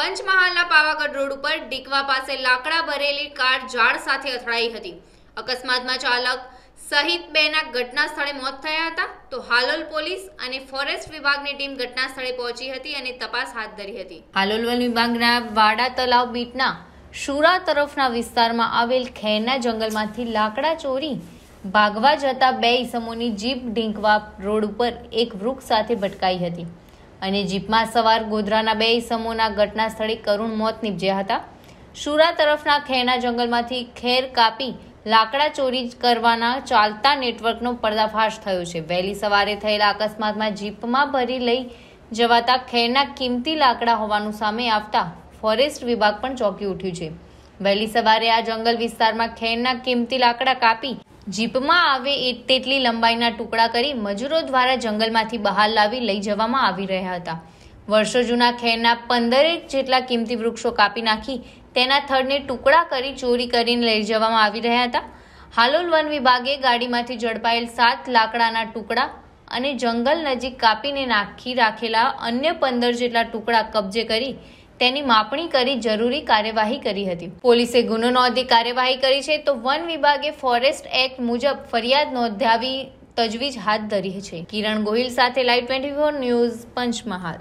પંચમહાલના પાવાગઢ રોડ ઉપર ડીકવા પાસે લાકડા ભરેલી કાર ઝાડ સાથે અથડાઈ હતી અકસ્માતમાં ચાલક સહિત બેના ઘટના સ્થળે મોત થયા હતા તો હાલોલ પોલીસ અને ફોરેસ્ટ વિભાગની ટીમ ઘટના સ્થળે પહોંચી હતી અને તપાસ હાથ ધરી હતી હાલોલ વન વિભાગના વાડા તલાવ બીટના શુરા તરફના વિસ્તારમાં આવેલ ખેરના જંગલમાંથી લાકડા ચોરી ભાગવા જતા બે ઈસમોની જીપ ઢીંકવા રોડ ઉપર એક વૃક્ષ સાથે ભટકાઈ હતી અને જીપમાં સવાર ગોધરાના બે ઈસમોના ઘટના સ્થળે કરુણ મોત નીપજ્યા હતા શુરા તરફના ખેરના જંગલમાંથી ખેર કાપી લાકડા ચોરી કરવાના ચાલતા નેટવર્કનો પર્દાફાશ થયો છે વહેલી સવારે થયેલા અકસ્માતમાં જીપમાં ભરી લઈ જવાતા ખેરના કિંમતી લાકડા હોવાનું સામે આવતા ફોરેસ્ટ વિભાગ પણ ચોંકી ઉઠ્યું છે વહેલી સવારે આ જંગલ વિસ્તારમાં ખેરના કિંમતી લાકડા કાપી જીપમાં આવે તેટલી લંબાઈના ટુકડા કરી મજૂરો દ્વારા જંગલમાંથી બહાર લાવી લઈ જવામાં આવી રહ્યા હતા વર્ષો જૂના ખેરના પંદરેક જેટલા કિંમતી વૃક્ષો કાપી નાખી તેના થડને ટુકડા કરી ચોરી કરીને લઈ જવામાં આવી રહ્યા હતા હાલોલ વન વિભાગે ગાડીમાંથી ઝડપાયેલ સાત લાકડાના ટુકડા અને જંગલ નજીક કાપીને નાખી રાખેલા અન્ય પંદર જેટલા ટુકડા કબજે કરી તેની માપણી કરી જરૂરી કાર્યવાહી કરી હતી પોલીસે ગુનો નોંધી કાર્યવાહી કરી છે તો વન વિભાગે ફોરેસ્ટ એક્ટ મુજબ ફરિયાદ નોંધાવી તજવીજ હાથ ધરી છે કિરણ ગોહિલ સાથે live twenty four news Panchmahal